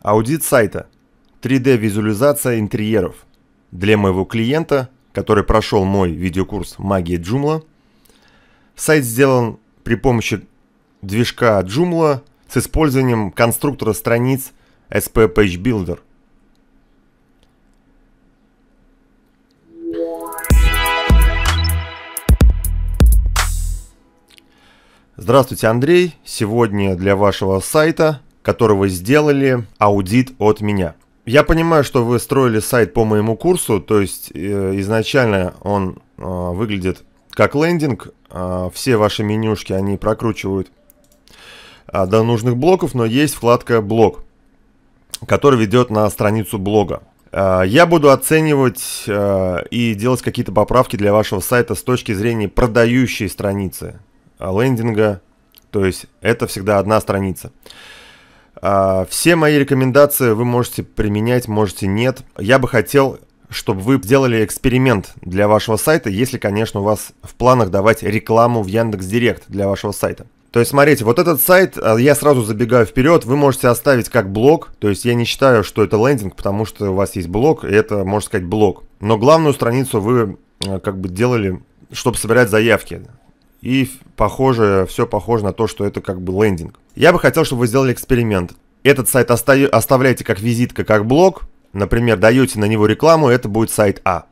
Аудит сайта. 3D-визуализация интерьеров. Для моего клиента, который прошел мой видеокурс «Магия Джумла», сайт сделан при помощи движка Joomla с использованием конструктора страниц SP Page Builder. Здравствуйте, Андрей! Сегодня для вашего сайта которого сделали аудит от меня. Я понимаю, что вы строили сайт по моему курсу, то есть э, изначально он э, выглядит как лендинг, э, все ваши менюшки они прокручивают до нужных блоков, но есть вкладка «Блог», которая ведет на страницу блога. я буду оценивать и делать какие-то поправки для вашего сайта с точки зрения продающей страницы лендинга, то есть это всегда одна страница. А, все мои рекомендации вы можете применять, можете нет. Я бы хотел чтобы вы сделали эксперимент для вашего сайта, если, конечно, у вас в планах давать рекламу в Яндекс Директ для вашего сайта. То есть, смотрите, вот этот сайт, а, я сразу забегаю вперед, вы можете оставить как блог, то есть я не считаю, что это лендинг, потому что у вас есть блог, и это, можно сказать, блог. Но главную страницу вы а, как бы делали, чтобы собирать заявки и похоже, все похоже на то, что это как бы лендинг. Я бы хотел, чтобы вы сделали эксперимент. Этот сайт оста- оставляете как визитка, как блог, например, даете на него рекламу, это будет сайт А.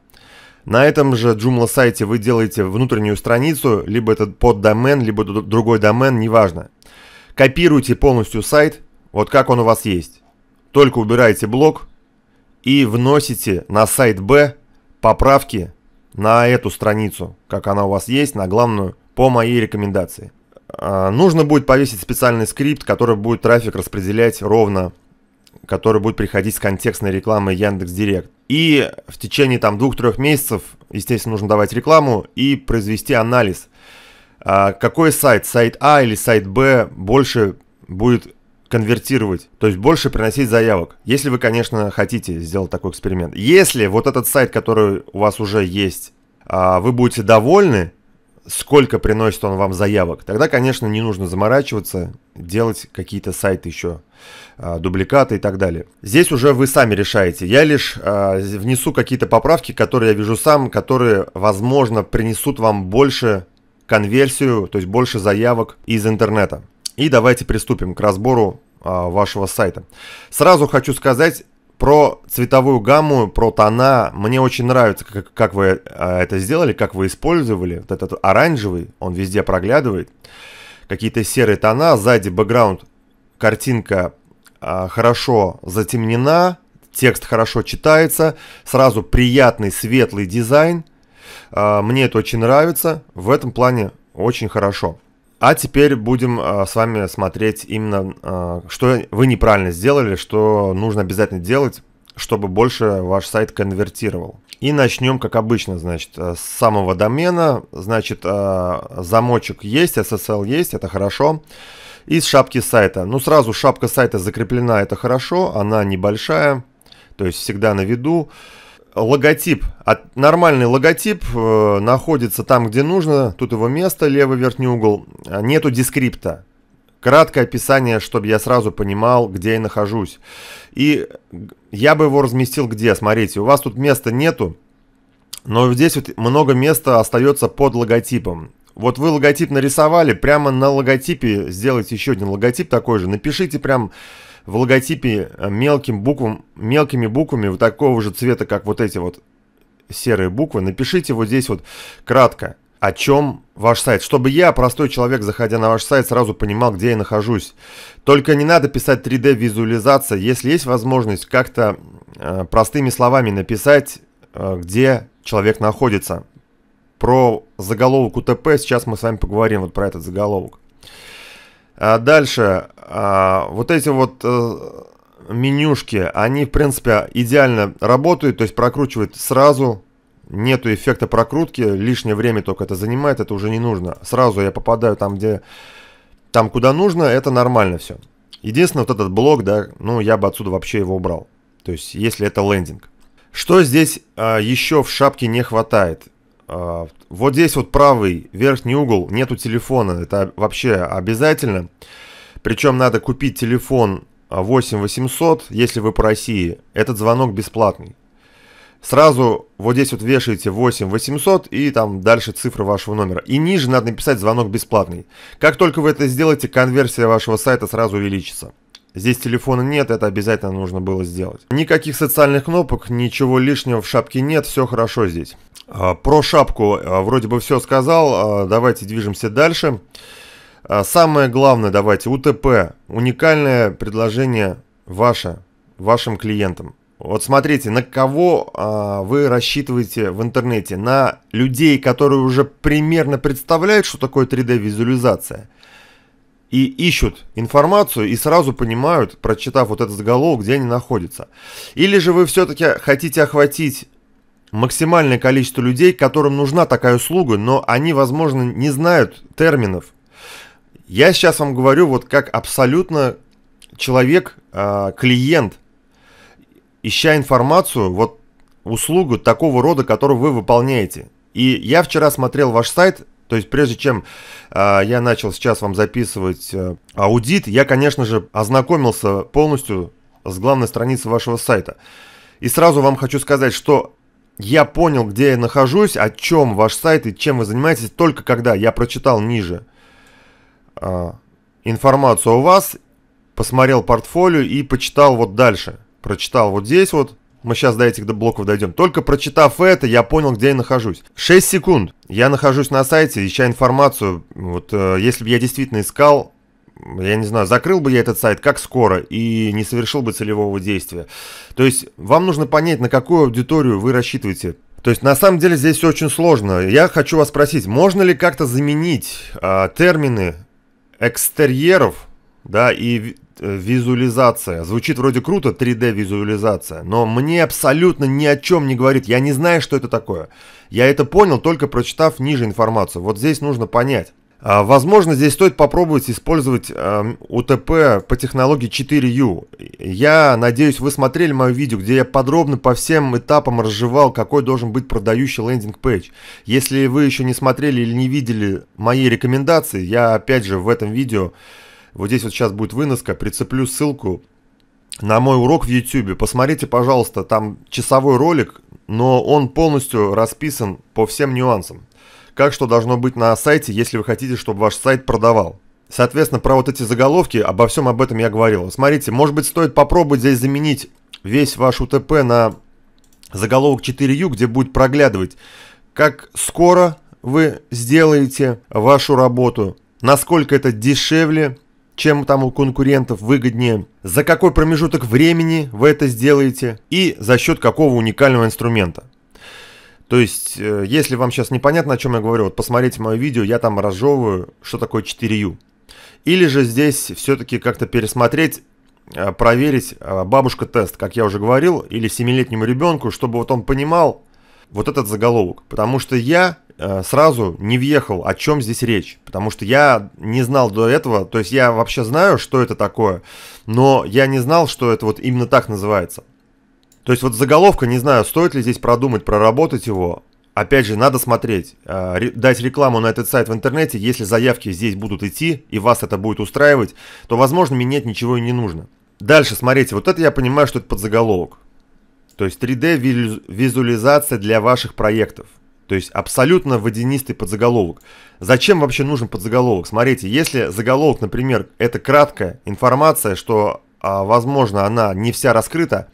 На этом же Joomla сайте вы делаете внутреннюю страницу, либо это под домен, либо другой домен, неважно. Копируйте полностью сайт, вот как он у вас есть. Только убираете блог и вносите на сайт Б поправки на эту страницу, как она у вас есть, на главную по моей рекомендации. А, нужно будет повесить специальный скрипт, который будет трафик распределять ровно, который будет приходить с контекстной рекламы Яндекс Директ. И в течение там двух-трех месяцев, естественно, нужно давать рекламу и произвести анализ, а, какой сайт, сайт А или сайт Б больше будет конвертировать, то есть больше приносить заявок, если вы, конечно, хотите сделать такой эксперимент. Если вот этот сайт, который у вас уже есть, а, вы будете довольны, сколько приносит он вам заявок. Тогда, конечно, не нужно заморачиваться, делать какие-то сайты еще, а, дубликаты и так далее. Здесь уже вы сами решаете. Я лишь а, внесу какие-то поправки, которые я вижу сам, которые, возможно, принесут вам больше конверсию, то есть больше заявок из интернета. И давайте приступим к разбору а, вашего сайта. Сразу хочу сказать, про цветовую гамму, про тона, мне очень нравится, как, как вы э, это сделали, как вы использовали. Вот этот оранжевый, он везде проглядывает. Какие-то серые тона, сзади бэкграунд, картинка э, хорошо затемнена, текст хорошо читается, сразу приятный светлый дизайн. Э, мне это очень нравится, в этом плане очень хорошо. А теперь будем э, с вами смотреть именно, э, что вы неправильно сделали, что нужно обязательно делать, чтобы больше ваш сайт конвертировал. И начнем, как обычно, значит, э, с самого домена. Значит, э, замочек есть, SSL есть, это хорошо. И с шапки сайта. Ну, сразу шапка сайта закреплена, это хорошо, она небольшая, то есть всегда на виду логотип, нормальный логотип э, находится там, где нужно, тут его место, левый верхний угол, а, нету дескрипта. Краткое описание, чтобы я сразу понимал, где я нахожусь. И я бы его разместил где, смотрите, у вас тут места нету, но здесь вот много места остается под логотипом. Вот вы логотип нарисовали, прямо на логотипе сделайте еще один логотип такой же, напишите прям в логотипе э, мелким буквам, мелкими буквами вот такого же цвета, как вот эти вот серые буквы, напишите вот здесь вот кратко, о чем ваш сайт, чтобы я, простой человек, заходя на ваш сайт, сразу понимал, где я нахожусь. Только не надо писать 3D-визуализация, если есть возможность как-то э, простыми словами написать, э, где человек находится. Про заголовок УТП сейчас мы с вами поговорим, вот про этот заголовок. А дальше, а, вот эти вот а, менюшки, они, в принципе, идеально работают, то есть прокручивают сразу, нету эффекта прокрутки, лишнее время только это занимает, это уже не нужно. Сразу я попадаю там, где, там, куда нужно, это нормально все. Единственное, вот этот блок, да, ну, я бы отсюда вообще его убрал. То есть, если это лендинг. Что здесь а, еще в шапке не хватает? А, вот здесь вот правый верхний угол, нету телефона, это вообще Обязательно. Причем надо купить телефон 8 а, 800, если вы по России. Этот звонок бесплатный. Сразу вот здесь вот вешаете 8 800 и там дальше цифры вашего номера. И ниже надо написать звонок бесплатный. Как только вы это сделаете, конверсия вашего сайта сразу увеличится. Здесь телефона нет, это обязательно нужно было сделать. Никаких социальных кнопок, ничего лишнего в шапке нет, все хорошо здесь. А, про шапку а, вроде бы все сказал, давайте движемся дальше. Дальше. А самое главное, давайте, УТП, уникальное предложение ваше, вашим клиентам. Вот смотрите, на кого а, вы рассчитываете в интернете? На людей, которые уже примерно представляют, что такое 3D-визуализация, и ищут информацию и сразу понимают, прочитав вот этот заголовок, где они находятся. Или же вы все-таки хотите охватить максимальное количество людей, которым нужна такая услуга, но они, возможно, не знают терминов, я сейчас вам говорю вот как абсолютно человек, а, клиент, ища информацию, вот услугу такого рода, которую вы выполняете. И я вчера смотрел ваш сайт, то есть прежде чем а, я начал сейчас вам записывать э, аудит, я, конечно же, ознакомился полностью с главной страницей вашего сайта. И сразу вам хочу сказать, что я понял, где я нахожусь, о чем ваш сайт и чем вы занимаетесь, только когда я прочитал ниже – а, информацию у вас, посмотрел портфолио и почитал вот дальше. Прочитал вот здесь вот, мы сейчас до этих блоков дойдем. Только прочитав это, я понял, где я нахожусь. 6 секунд. Я нахожусь на сайте, ища информацию. Вот э, если бы я действительно искал, я не знаю, закрыл бы я этот сайт как скоро и не совершил бы целевого действия. То есть вам нужно понять, на какую аудиторию вы рассчитываете. То есть на самом деле здесь все очень сложно. Я хочу вас спросить, можно ли как-то заменить э, термины экстерьеров, да, и э, визуализация. Звучит вроде круто, 3D-визуализация, но мне абсолютно ни о чем не говорит. Я не знаю, что это такое. Я это понял, только прочитав ниже информацию. Вот здесь нужно понять. А, возможно, здесь стоит попробовать использовать эм, УТП по технологии 4U. Я надеюсь, вы смотрели мое видео, где я подробно по всем этапам разжевал, какой должен быть продающий лендинг-пейдж. Если вы еще не смотрели или не видели мои рекомендации, я опять же в этом видео, вот здесь вот сейчас будет выноска, прицеплю ссылку на мой урок в YouTube. Посмотрите, пожалуйста, там часовой ролик, но он полностью расписан по всем нюансам как что должно быть на сайте, если вы хотите, чтобы ваш сайт продавал. Соответственно, про вот эти заголовки, обо всем об этом я говорил. Смотрите, может быть, стоит попробовать здесь заменить весь ваш УТП на заголовок 4U, где будет проглядывать, как скоро вы сделаете вашу работу, насколько это дешевле, чем там у конкурентов выгоднее, за какой промежуток времени вы это сделаете и за счет какого уникального инструмента. То есть, э, если вам сейчас непонятно, о чем я говорю, вот посмотрите мое видео, я там разжевываю, что такое 4U. Или же здесь все-таки как-то пересмотреть, э, проверить э, бабушка-тест, как я уже говорил, или семилетнему ребенку, чтобы вот он понимал вот этот заголовок. Потому что я сразу не въехал, о чем здесь речь. Потому что я не знал до этого, то есть я вообще знаю, что это такое, но я не знал, что это вот именно так называется. То есть вот заголовка, не знаю, стоит ли здесь продумать, проработать его. Опять же, надо смотреть, а, дать рекламу на этот сайт в интернете. Если заявки здесь будут идти и вас это будет устраивать, то, возможно, менять ничего и не нужно. Дальше, смотрите, вот это я понимаю, что это подзаголовок. То есть 3D визуализация для ваших проектов. То есть абсолютно водянистый подзаголовок. Зачем вообще нужен подзаголовок? Смотрите, если заголовок, например, это краткая информация, что, а, возможно, она не вся раскрыта,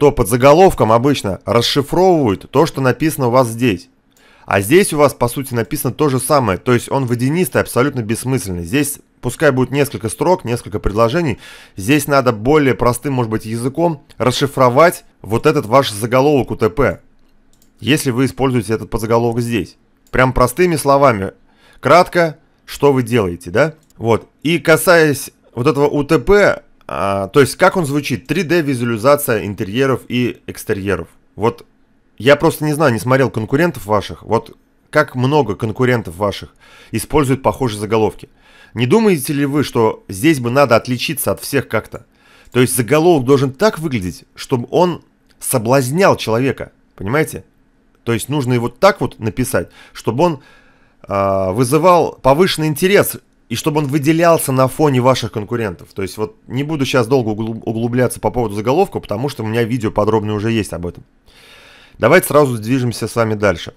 то под заголовком обычно расшифровывают то, что написано у вас здесь. А здесь у вас, по сути, написано то же самое, то есть он водянистый, абсолютно бессмысленный. Здесь пускай будет несколько строк, несколько предложений, здесь надо более простым, может быть, языком расшифровать вот этот ваш заголовок УТП, если вы используете этот подзаголовок здесь. Прям простыми словами, кратко, что вы делаете, да? Вот, и касаясь вот этого УТП, а, то есть, как он звучит? 3D-визуализация интерьеров и экстерьеров. Вот я просто не знаю, не смотрел конкурентов ваших. Вот как много конкурентов ваших используют похожие заголовки. Не думаете ли вы, что здесь бы надо отличиться от всех как-то? То есть заголовок должен так выглядеть, чтобы он соблазнял человека, понимаете? То есть нужно его так вот написать, чтобы он э, вызывал повышенный интерес и чтобы он выделялся на фоне ваших конкурентов. То есть вот не буду сейчас долго углубляться по поводу заголовка, потому что у меня видео подробное уже есть об этом. Давайте сразу движемся с вами дальше.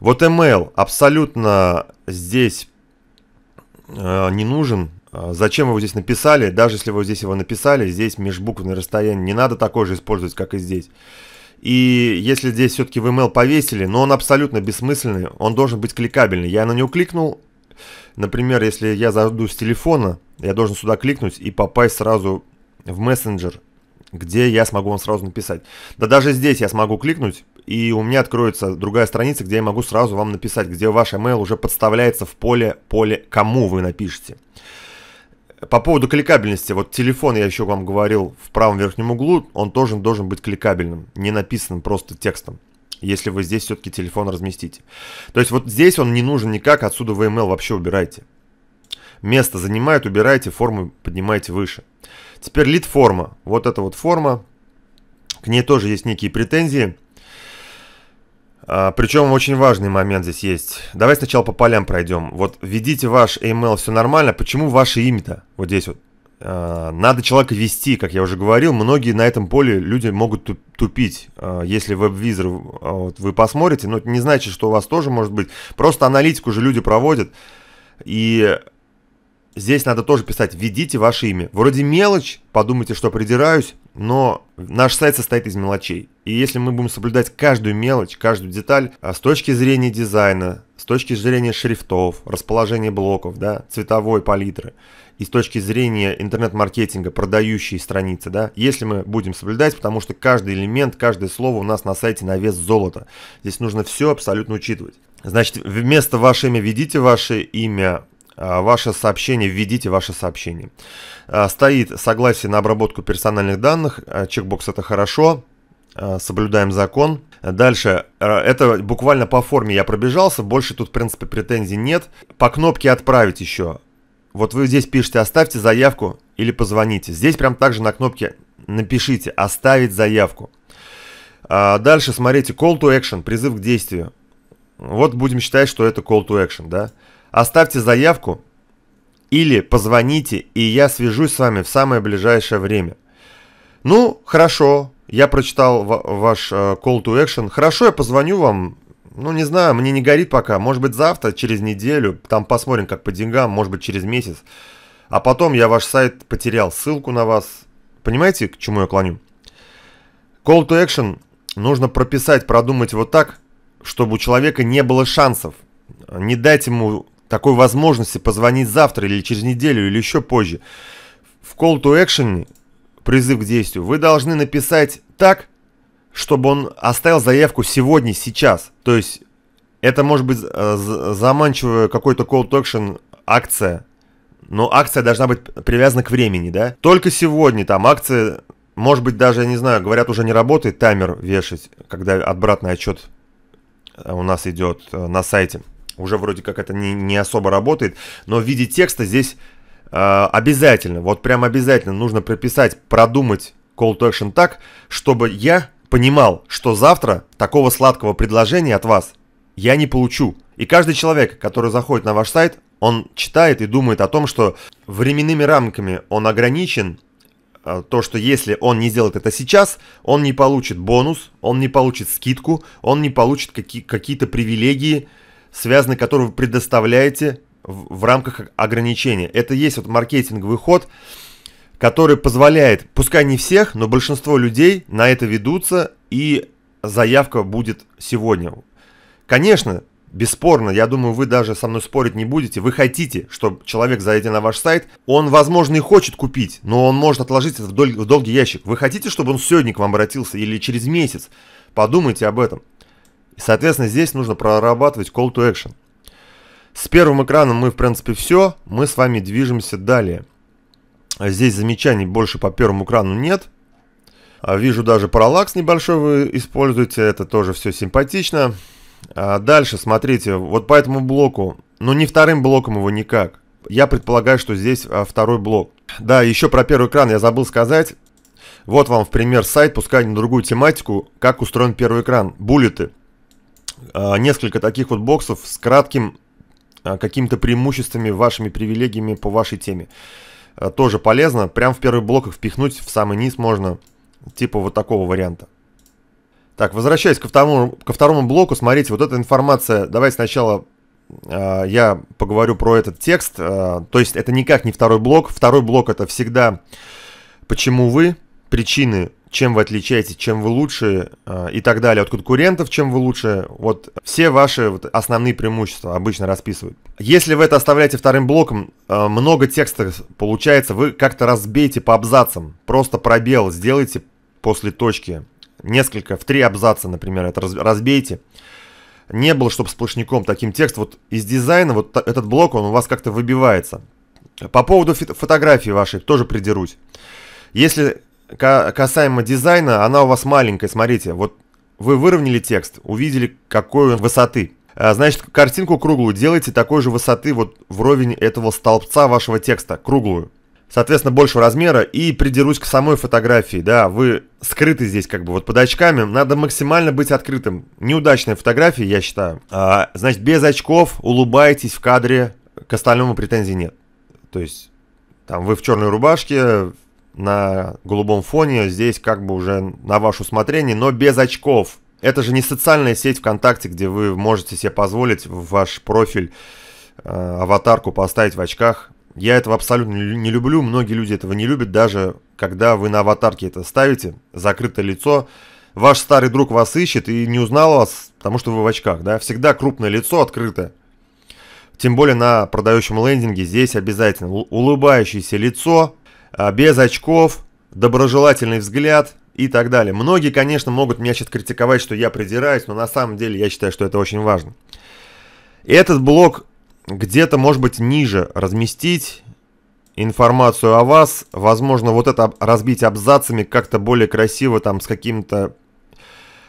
Вот email абсолютно здесь э, не нужен. Э, зачем его здесь написали? Даже если вы здесь его написали, здесь межбуквенное расстояние не надо такое же использовать, как и здесь. И если здесь все-таки в email повесили, но он абсолютно бессмысленный, он должен быть кликабельный. Я на него кликнул, Например, если я зайду с телефона, я должен сюда кликнуть и попасть сразу в мессенджер, где я смогу вам сразу написать. Да даже здесь я смогу кликнуть, и у меня откроется другая страница, где я могу сразу вам написать, где ваш email уже подставляется в поле, поле кому вы напишете. По поводу кликабельности, вот телефон, я еще вам говорил, в правом верхнем углу, он тоже должен быть кликабельным, не написанным просто текстом если вы здесь все-таки телефон разместите. То есть вот здесь он не нужен никак, отсюда в email вообще убирайте. Место занимает, убирайте, форму поднимайте выше. Теперь лид форма. Вот эта вот форма. К ней тоже есть некие претензии. А, причем очень важный момент здесь есть. Давай сначала по полям пройдем. Вот введите ваш email, все нормально. Почему ваше имя-то? Вот здесь вот. Э, надо человека вести, как я уже говорил. Многие на этом поле люди могут тупить. Э, если веб-визор э, вот, вы посмотрите, но ну, это не значит, что у вас тоже может быть. Просто аналитику же люди проводят. И здесь надо тоже писать «введите ваше имя». Вроде мелочь, подумайте, что придираюсь, но наш сайт состоит из мелочей. И если мы будем соблюдать каждую мелочь, каждую деталь с точки зрения дизайна, с точки зрения шрифтов, расположения блоков, да, цветовой палитры – и с точки зрения интернет-маркетинга, продающие страницы, да, если мы будем соблюдать, потому что каждый элемент, каждое слово у нас на сайте на вес золота. Здесь нужно все абсолютно учитывать. Значит, вместо ваше имя введите ваше имя, а, ваше сообщение, введите ваше сообщение. А, стоит согласие на обработку персональных данных, а, чекбокс это хорошо, соблюдаем закон. Дальше, это буквально по форме я пробежался, больше тут, в принципе, претензий нет. По кнопке «Отправить» еще вот вы здесь пишете «оставьте заявку» или «позвоните». Здесь прям также на кнопке напишите «оставить заявку». А дальше смотрите «call to action» – призыв к действию. Вот будем считать, что это call to action, да? Оставьте заявку или позвоните, и я свяжусь с вами в самое ближайшее время. Ну, хорошо, я прочитал ваш э, call to action. Хорошо, я позвоню вам ну, не знаю, мне не горит пока. Может быть, завтра, через неделю. Там посмотрим, как по деньгам. Может быть, через месяц. А потом я ваш сайт потерял. Ссылку на вас. Понимаете, к чему я клоню? Call to action нужно прописать, продумать вот так, чтобы у человека не было шансов. Не дать ему такой возможности позвонить завтра или через неделю или еще позже. В call to action, призыв к действию, вы должны написать так, чтобы он оставил заявку сегодня, сейчас. То есть это может быть э, заманчивая какой-то call to action акция, но акция должна быть привязана к времени, да? Только сегодня там акция, может быть, даже, я не знаю, говорят, уже не работает таймер вешать, когда обратный отчет э, у нас идет э, на сайте. Уже вроде как это не, не особо работает, но в виде текста здесь э, обязательно, вот прям обязательно нужно прописать, продумать call to action так, чтобы я понимал, что завтра такого сладкого предложения от вас я не получу. И каждый человек, который заходит на ваш сайт, он читает и думает о том, что временными рамками он ограничен, э, то, что если он не сделает это сейчас, он не получит бонус, он не получит скидку, он не получит какие- какие-то привилегии, связанные, которые вы предоставляете в, в рамках ограничения. Это есть вот маркетинговый ход, который позволяет, пускай не всех, но большинство людей на это ведутся, и заявка будет сегодня. Конечно, бесспорно, я думаю, вы даже со мной спорить не будете, вы хотите, чтобы человек, зайдя на ваш сайт, он, возможно, и хочет купить, но он может отложить это в, дол- в долгий ящик. Вы хотите, чтобы он сегодня к вам обратился или через месяц? Подумайте об этом. Соответственно, здесь нужно прорабатывать call to action. С первым экраном мы, в принципе, все. Мы с вами движемся далее. Здесь замечаний больше по первому крану нет. А, вижу даже параллакс небольшой вы используете, это тоже все симпатично. А, дальше, смотрите, вот по этому блоку, но ну, не вторым блоком его никак. Я предполагаю, что здесь а, второй блок. Да, еще про первый экран я забыл сказать. Вот вам в пример сайт, пускай на другую тематику, как устроен первый экран. Буллеты. Несколько таких вот боксов с кратким какими-то преимуществами, вашими привилегиями по вашей теме. Э, тоже полезно. Прям в первый блок их впихнуть в самый низ можно, типа вот такого варианта. Так, возвращаясь ко второму, ко второму блоку, смотрите, вот эта информация, давайте сначала э, я поговорю про этот текст. Э, то есть это никак не второй блок. Второй блок это всегда почему вы, причины, чем вы отличаетесь, чем вы лучше э, и так далее, от конкурентов, чем вы лучше. Вот все ваши вот основные преимущества обычно расписывают. Если вы это оставляете вторым блоком, э, много текста получается, вы как-то разбейте по абзацам, просто пробел сделайте после точки, несколько, в три абзаца, например, это разбейте. Не было, чтобы сплошняком таким текст. Вот из дизайна вот этот блок, он у вас как-то выбивается. По поводу фотографии вашей тоже придерусь. Если касаемо дизайна, она у вас маленькая, смотрите, вот вы выровняли текст, увидели какой он высоты. А, значит, картинку круглую делайте такой же высоты вот вровень этого столбца вашего текста, круглую. Соответственно, большего размера и придерусь к самой фотографии, да, вы скрыты здесь как бы вот под очками, надо максимально быть открытым. Неудачная фотография, я считаю. А, значит, без очков улыбаетесь в кадре, к остальному претензий нет. То есть, там вы в черной рубашке, на голубом фоне, здесь как бы уже на ваше усмотрение, но без очков. Это же не социальная сеть ВКонтакте, где вы можете себе позволить в ваш профиль э, аватарку поставить в очках. Я этого абсолютно не люблю, многие люди этого не любят, даже когда вы на аватарке это ставите, закрытое лицо, ваш старый друг вас ищет и не узнал вас, потому что вы в очках, да, всегда крупное лицо открытое. Тем более на продающем лендинге здесь обязательно улыбающееся лицо, а, без очков, доброжелательный взгляд и так далее. Многие, конечно, могут меня сейчас критиковать, что я придираюсь, но на самом деле я считаю, что это очень важно. Этот блок где-то, может быть, ниже разместить информацию о вас. Возможно, вот это разбить абзацами как-то более красиво, там, с каким-то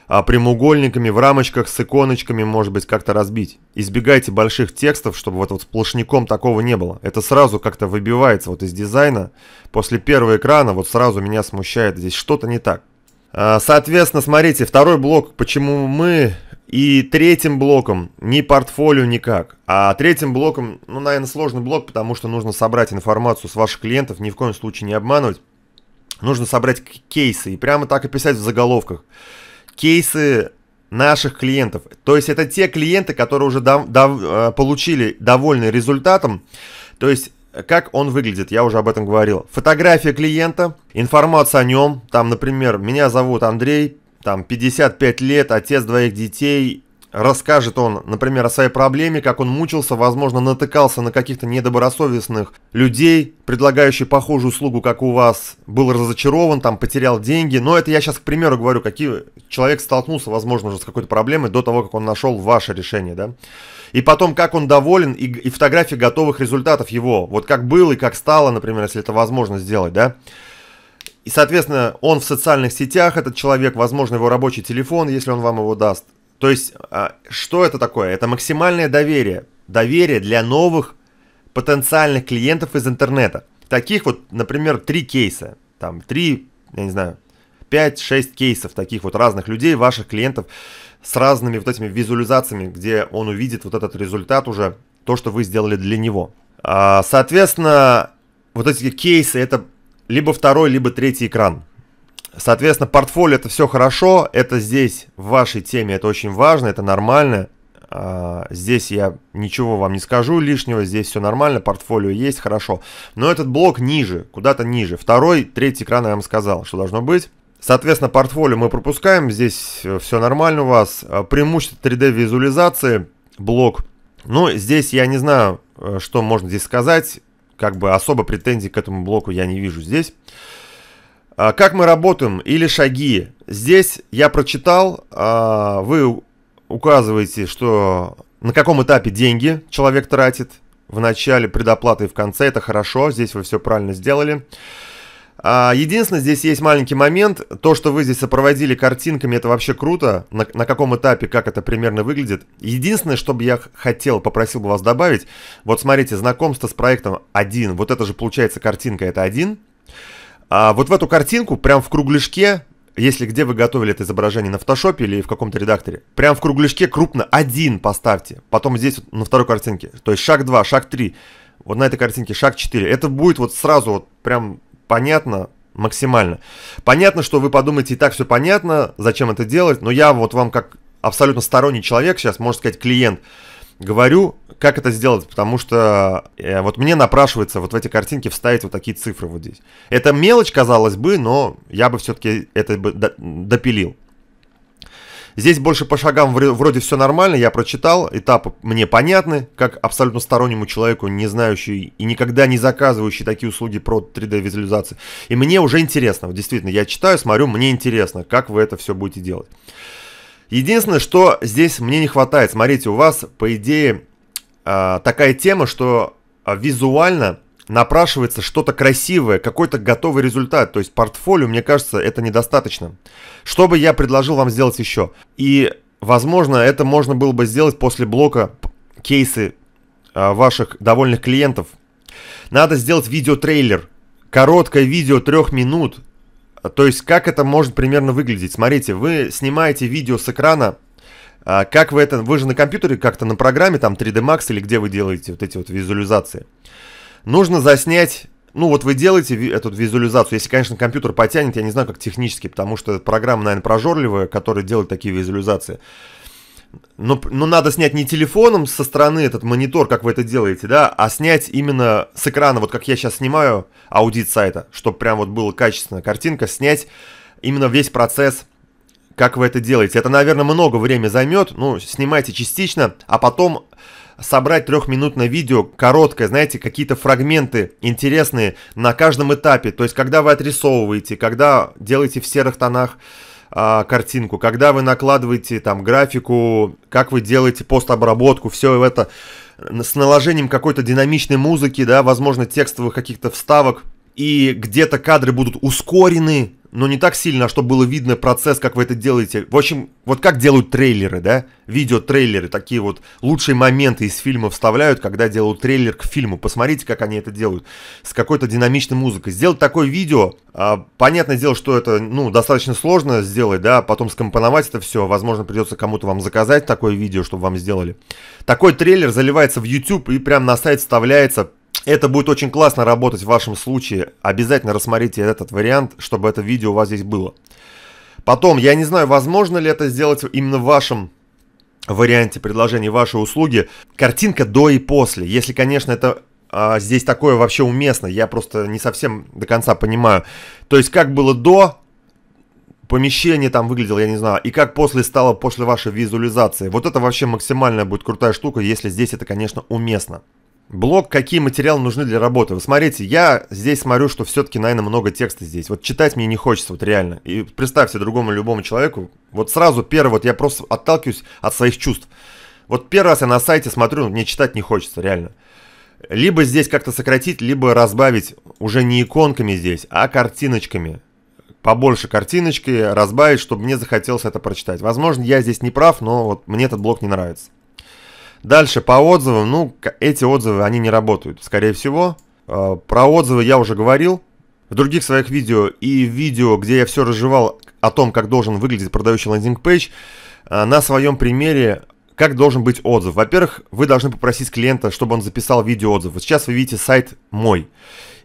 а прямоугольниками в рамочках с иконочками, может быть, как-то разбить. Избегайте больших текстов, чтобы вот, вот сплошняком такого не было. Это сразу как-то выбивается вот из дизайна. После первого экрана вот сразу меня смущает здесь что-то не так. А, соответственно, смотрите, второй блок, почему мы и третьим блоком ни портфолио никак. А третьим блоком, ну, наверное, сложный блок, потому что нужно собрать информацию с ваших клиентов, ни в коем случае не обманывать. Нужно собрать кейсы и прямо так и писать в заголовках кейсы наших клиентов. То есть это те клиенты, которые уже дав, дав, э, получили довольный результатом. То есть э, как он выглядит, я уже об этом говорил. Фотография клиента, информация о нем. Там, например, меня зовут Андрей, там 55 лет, отец двоих детей, Расскажет он, например, о своей проблеме, как он мучился, возможно, натыкался на каких-то недобросовестных людей, предлагающих похожую услугу, как у вас, был разочарован, там, потерял деньги. Но это я сейчас, к примеру, говорю, какие человек столкнулся, возможно, уже с какой-то проблемой до того, как он нашел ваше решение, да. И потом, как он доволен, и, и фотографии готовых результатов его. Вот как было и как стало, например, если это возможно сделать, да. И, соответственно, он в социальных сетях, этот человек, возможно, его рабочий телефон, если он вам его даст. То есть, а, что это такое? Это максимальное доверие. Доверие для новых потенциальных клиентов из интернета. Таких вот, например, три кейса. Там три, я не знаю, 5-6 кейсов таких вот разных людей, ваших клиентов, с разными вот этими визуализациями, где он увидит вот этот результат уже, то, что вы сделали для него. А, соответственно, вот эти кейсы это либо второй, либо третий экран. Соответственно, портфолио это все хорошо, это здесь в вашей теме, это очень важно, это нормально. А, здесь я ничего вам не скажу лишнего, здесь все нормально, портфолио есть, хорошо. Но этот блок ниже, куда-то ниже. Второй, третий экран я вам сказал, что должно быть. Соответственно, портфолио мы пропускаем, здесь э, все нормально у вас. Э, преимущество 3D-визуализации, блок. Ну, здесь я не знаю, э, что можно здесь сказать. Как бы особо претензий к этому блоку я не вижу здесь. А, как мы работаем или шаги? Здесь я прочитал, а, вы указываете, что на каком этапе деньги человек тратит. В начале предоплаты и в конце, это хорошо, здесь вы все правильно сделали. А, единственное, здесь есть маленький момент, то, что вы здесь сопроводили картинками, это вообще круто, на, на каком этапе, как это примерно выглядит. Единственное, что бы я хотел, попросил бы вас добавить, вот смотрите, знакомство с проектом один. вот это же получается картинка, это один. А вот в эту картинку, прям в кругляшке, если где вы готовили это изображение, на фотошопе или в каком-то редакторе, прям в кругляшке крупно один поставьте. Потом здесь вот на второй картинке. То есть шаг 2, шаг 3. Вот на этой картинке шаг 4. Это будет вот сразу вот прям понятно, максимально. Понятно, что вы подумаете, и так все понятно, зачем это делать, но я вот вам как абсолютно сторонний человек сейчас, можно сказать, клиент – Говорю, как это сделать, потому что э, вот мне напрашивается вот в эти картинки вставить вот такие цифры вот здесь. Это мелочь, казалось бы, но я бы все-таки это бы допилил. Здесь больше по шагам вроде все нормально, я прочитал, этапы мне понятны, как абсолютно стороннему человеку, не знающий и никогда не заказывающий такие услуги про 3D-визуализации. И мне уже интересно, вот действительно, я читаю, смотрю, мне интересно, как вы это все будете делать. Единственное, что здесь мне не хватает. Смотрите, у вас, по идее, а, такая тема, что а, визуально напрашивается что-то красивое, какой-то готовый результат. То есть портфолио, мне кажется, это недостаточно. Что бы я предложил вам сделать еще? И, возможно, это можно было бы сделать после блока кейсы а, ваших довольных клиентов. Надо сделать видеотрейлер. Короткое видео трех минут, а, то есть, как это может примерно выглядеть? Смотрите, вы снимаете видео с экрана, а, как вы это, вы же на компьютере как-то на программе, там 3D Max или где вы делаете вот эти вот визуализации. Нужно заснять ну вот вы делаете эту визуализацию, если, конечно, компьютер потянет, я не знаю, как технически, потому что программа, наверное, прожорливая, которая делает такие визуализации но, но надо снять не телефоном со стороны этот монитор, как вы это делаете, да, а снять именно с экрана, вот как я сейчас снимаю аудит сайта, чтобы прям вот была качественная картинка, снять именно весь процесс, как вы это делаете. Это, наверное, много времени займет, ну, снимайте частично, а потом собрать трехминутное видео, короткое, знаете, какие-то фрагменты интересные на каждом этапе. То есть, когда вы отрисовываете, когда делаете в серых тонах, а, картинку, когда вы накладываете там графику, как вы делаете постобработку, все это с наложением какой-то динамичной музыки, да, возможно, текстовых каких-то вставок, и где-то кадры будут ускорены, но не так сильно, чтобы было видно процесс, как вы это делаете. В общем, вот как делают трейлеры, да? Видеотрейлеры, такие вот лучшие моменты из фильма вставляют, когда делают трейлер к фильму. Посмотрите, как они это делают. С какой-то динамичной музыкой. Сделать такое видео, а, понятное дело, что это, ну, достаточно сложно сделать, да, потом скомпоновать это все. Возможно, придется кому-то вам заказать такое видео, чтобы вам сделали. Такой трейлер заливается в YouTube и прям на сайт вставляется это будет очень классно работать в вашем случае. Обязательно рассмотрите этот вариант, чтобы это видео у вас здесь было. Потом, я не знаю, возможно ли это сделать именно в вашем варианте предложения вашей услуги. Картинка до и после. Если, конечно, это а, здесь такое вообще уместно, я просто не совсем до конца понимаю. То есть, как было до, помещение там выглядело, я не знаю, и как после стало после вашей визуализации. Вот это вообще максимальная будет крутая штука, если здесь это, конечно, уместно. Блок, какие материалы нужны для работы. Вы смотрите, я здесь смотрю, что все-таки, наверное, много текста здесь. Вот читать мне не хочется, вот реально. И представьте другому любому человеку, вот сразу первый, вот я просто отталкиваюсь от своих чувств. Вот первый раз я на сайте смотрю, мне читать не хочется, реально. Либо здесь как-то сократить, либо разбавить уже не иконками здесь, а картиночками. Побольше картиночки разбавить, чтобы мне захотелось это прочитать. Возможно, я здесь не прав, но вот мне этот блок не нравится. Дальше по отзывам, ну, эти отзывы, они не работают, скорее всего. Э, про отзывы я уже говорил в других своих видео и в видео, где я все разжевал о том, как должен выглядеть продающий лендинг-пейдж, э, на своем примере как должен быть отзыв. Во-первых, вы должны попросить клиента, чтобы он записал видеоотзыв. Вот сейчас вы видите сайт мой.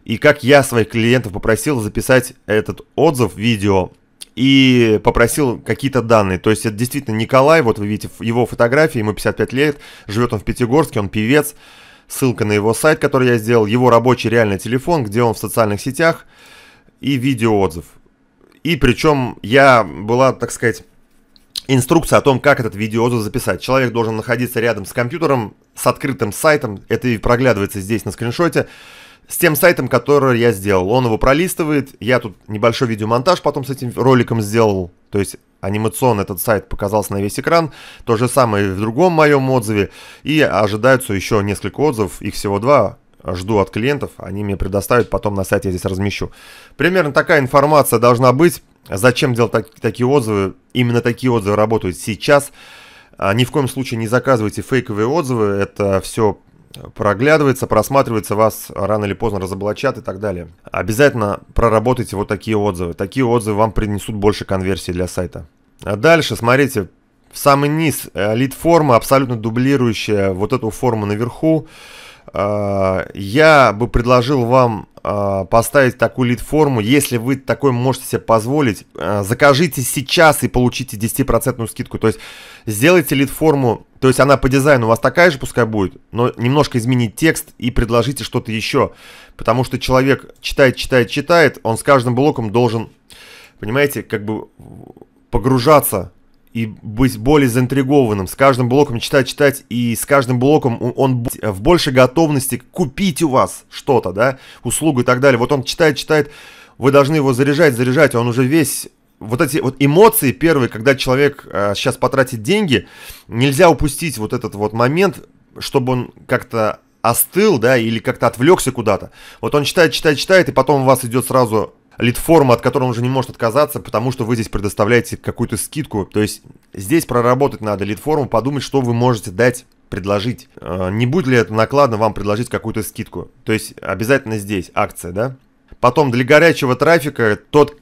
И как я своих клиентов попросил записать этот отзыв, видео, и попросил какие-то данные. То есть это действительно Николай, вот вы видите его фотографии, ему 55 лет, живет он в Пятигорске, он певец. Ссылка на его сайт, который я сделал, его рабочий реальный телефон, где он в социальных сетях и видеоотзыв. И причем я была, так сказать, инструкция о том, как этот видеоотзыв записать. Человек должен находиться рядом с компьютером, с открытым сайтом, это и проглядывается здесь на скриншоте с тем сайтом, который я сделал. Он его пролистывает, я тут небольшой видеомонтаж потом с этим роликом сделал, то есть анимационно этот сайт показался на весь экран. То же самое и в другом моем отзыве. И ожидаются еще несколько отзывов, их всего два. Жду от клиентов, они мне предоставят, потом на сайте я здесь размещу. Примерно такая информация должна быть. Зачем делать так, такие отзывы? Именно такие отзывы работают сейчас. А, ни в коем случае не заказывайте фейковые отзывы, это все проглядывается, просматривается, вас рано или поздно разоблачат и так далее. Обязательно проработайте вот такие отзывы. Такие отзывы вам принесут больше конверсии для сайта. А дальше, смотрите, в самый низ э, лид-форма, абсолютно дублирующая вот эту форму наверху. А, я бы предложил вам а, поставить такую лид-форму. Если вы такой можете себе позволить, а, закажите сейчас и получите 10% скидку. То есть сделайте лид-форму, то есть она по дизайну у вас такая же пускай будет, но немножко изменить текст и предложите что-то еще. Потому что человек читает, читает, читает, он с каждым блоком должен, понимаете, как бы погружаться и быть более заинтригованным, с каждым блоком читать, читать, и с каждым блоком он э, в большей готовности купить у вас что-то, да, услугу и так далее. Вот он читает, читает, вы должны его заряжать, заряжать, он уже весь вот эти вот эмоции первые, когда человек э, сейчас потратит деньги, нельзя упустить вот этот вот момент, чтобы он как-то остыл, да, или как-то отвлекся куда-то. Вот он читает, читает, читает, и потом у вас идет сразу лид-форма, от которого он уже не может отказаться, потому что вы здесь предоставляете какую-то скидку. То есть здесь проработать надо лид-форму, подумать, что вы можете дать предложить. Э, не будет ли это накладно вам предложить какую-то скидку? То есть обязательно здесь акция, да? Потом для горячего трафика тот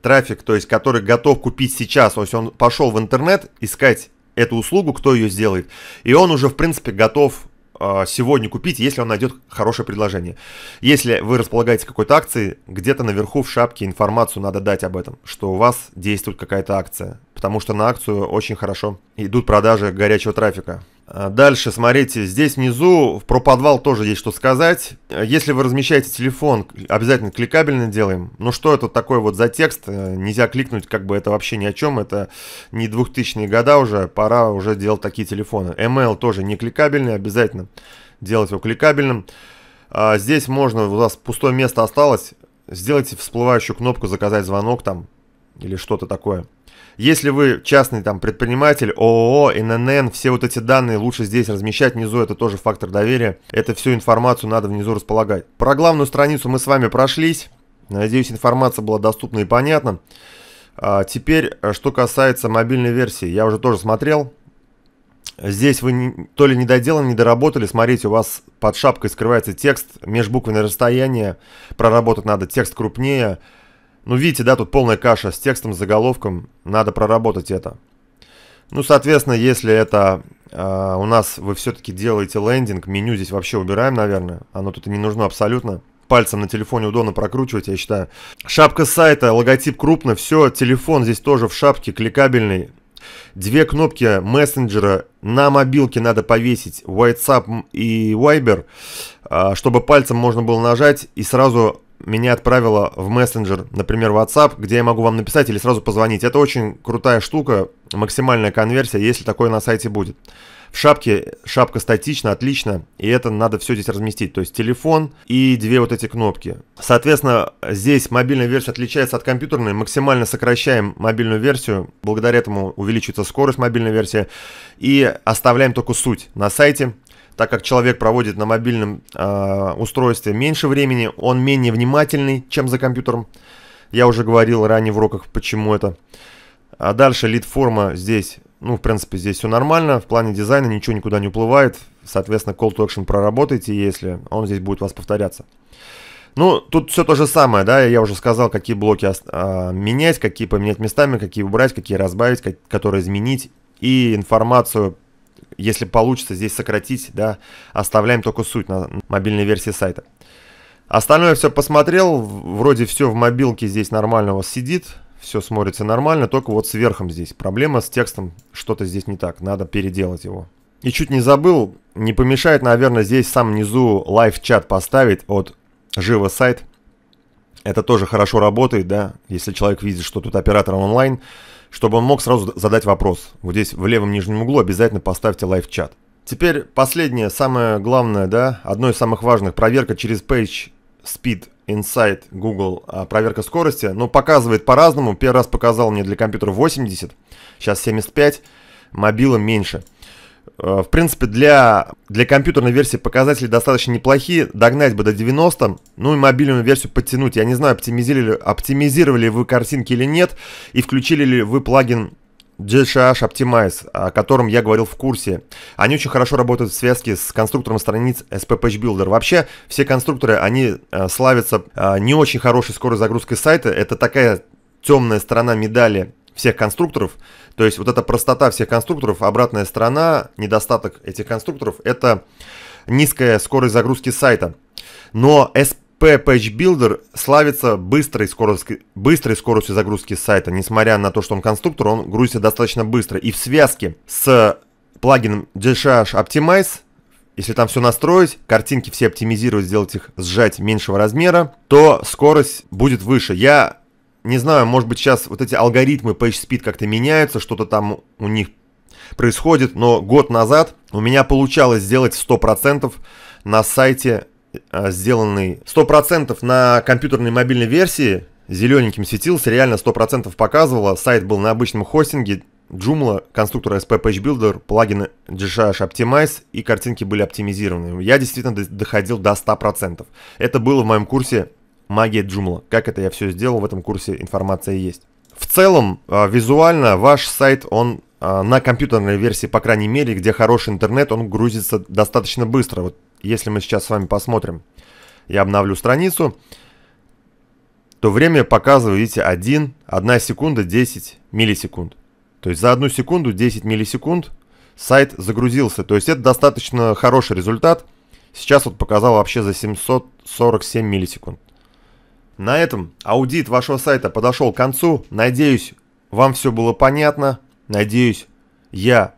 трафик, то есть который готов купить сейчас, то есть он пошел в интернет искать эту услугу, кто ее сделает, и он уже в принципе готов а, сегодня купить, если он найдет хорошее предложение. Если вы располагаете какой-то акцией, где-то наверху в шапке информацию надо дать об этом, что у вас действует какая-то акция. Потому что на акцию очень хорошо идут продажи горячего трафика. А, дальше, смотрите, здесь внизу про подвал тоже есть что сказать. А, если вы размещаете телефон, обязательно кликабельно делаем. Ну что это такой вот за текст? Э, нельзя кликнуть, как бы это вообще ни о чем. Это не 2000-е года уже, пора уже делать такие телефоны. ML тоже не кликабельный, обязательно делать его кликабельным. А, здесь можно, у вас пустое место осталось, сделайте всплывающую кнопку «Заказать звонок» там или что-то такое. Если вы частный там предприниматель, ООО, ННН, все вот эти данные лучше здесь размещать внизу, это тоже фактор доверия. Это всю информацию надо внизу располагать. Про главную страницу мы с вами прошлись. Надеюсь, информация была доступна и понятна. А, теперь, э, что касается мобильной версии, я уже тоже смотрел. Здесь вы то ли не доделали, не доработали. Смотрите, у вас под шапкой скрывается текст, межбуквенное расстояние. Проработать надо текст крупнее. Ну, видите, да, тут полная каша с текстом, с заголовком. Надо проработать это. Ну, соответственно, если это э, у нас вы все-таки делаете лендинг, меню здесь вообще убираем, наверное. Оно тут и не нужно абсолютно. Пальцем на телефоне удобно прокручивать, я считаю. Шапка сайта, логотип крупно, все. Телефон здесь тоже в шапке, кликабельный. Две кнопки мессенджера на мобилке надо повесить WhatsApp и Viber, а, чтобы пальцем можно было нажать и сразу меня отправила в мессенджер, например, WhatsApp, где я могу вам написать или сразу позвонить. Это очень крутая штука, максимальная конверсия, если такое на сайте будет. В шапке шапка статична, отлично, и это надо все здесь разместить, то есть телефон и две вот эти кнопки. Соответственно, здесь мобильная версия отличается от компьютерной, максимально сокращаем мобильную версию, благодаря этому увеличивается скорость мобильной версии, и оставляем только суть на сайте, так как человек проводит на мобильном э, устройстве меньше времени, он менее внимательный, чем за компьютером. Я уже говорил ранее в уроках, почему это. А дальше лид-форма здесь, ну, в принципе, здесь все нормально. В плане дизайна ничего никуда не уплывает. Соответственно, call to action проработайте, если он здесь будет у вас повторяться. Ну, тут все то же самое, да, я уже сказал, какие блоки а, менять, какие поменять местами, какие убрать, какие разбавить, как, которые изменить. И информацию если получится здесь сократить, да, оставляем только суть на мобильной версии сайта. Остальное все посмотрел, вроде все в мобилке здесь нормально у вас сидит, все смотрится нормально, только вот с верхом здесь проблема с текстом, что-то здесь не так, надо переделать его. И чуть не забыл, не помешает, наверное, здесь сам внизу лайв-чат поставить от Живо сайт. Это тоже хорошо работает, да, если человек видит, что тут оператор онлайн, чтобы он мог сразу задать вопрос, вот здесь в левом нижнем углу обязательно поставьте лайв-чат. Теперь последнее, самое главное, да, одно из самых важных, проверка через Page Speed Insight Google, а, проверка скорости, но ну, показывает по-разному. Первый раз показал мне для компьютера 80, сейчас 75, мобила меньше. Э, в принципе, для, для компьютерной версии показатели достаточно неплохие. Догнать бы до 90, ну и мобильную версию подтянуть. Я не знаю, оптимизировали, оптимизировали вы картинки или нет, и включили ли вы плагин GSH Optimize, о котором я говорил в курсе. Они очень хорошо работают в связке с конструктором страниц SP Builder. Вообще, все конструкторы, они э, славятся э, не очень хорошей скорой загрузкой сайта. Это такая темная сторона медали всех конструкторов. То есть вот эта простота всех конструкторов, обратная сторона, недостаток этих конструкторов, это низкая скорость загрузки сайта. Но SP Page Builder славится быстрой скоростью, быстрой скоростью загрузки сайта. Несмотря на то, что он конструктор, он грузится достаточно быстро. И в связке с плагином GSH Optimize если там все настроить, картинки все оптимизировать, сделать их сжать меньшего размера, то скорость будет выше. Я не знаю, может быть сейчас вот эти алгоритмы PageSpeed как-то меняются, что-то там у них происходит, но год назад у меня получалось сделать 100% на сайте а, сделанный 100% на компьютерной мобильной версии зелененьким светился, реально 100% показывало. Сайт был на обычном хостинге Joomla, конструктора SP Page Builder, плагины GShash Optimize и картинки были оптимизированы. Я действительно доходил до 100%. Это было в моем курсе магия Joomla. Как это я все сделал, в этом курсе информация есть. В целом, а, визуально ваш сайт, он а, на компьютерной версии, по крайней мере, где хороший интернет, он грузится достаточно быстро. Вот если мы сейчас с вами посмотрим, я обновлю страницу, то время показываю, видите, 1, 1 секунда 10 миллисекунд. То есть за одну секунду 10 миллисекунд сайт загрузился. То есть это достаточно хороший результат. Сейчас вот показал вообще за 747 миллисекунд. На этом аудит вашего сайта подошел к концу. Надеюсь, вам все было понятно. Надеюсь, я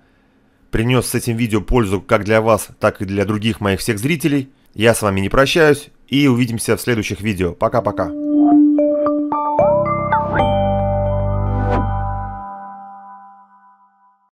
принес с этим видео пользу как для вас, так и для других моих всех зрителей. Я с вами не прощаюсь и увидимся в следующих видео. Пока-пока.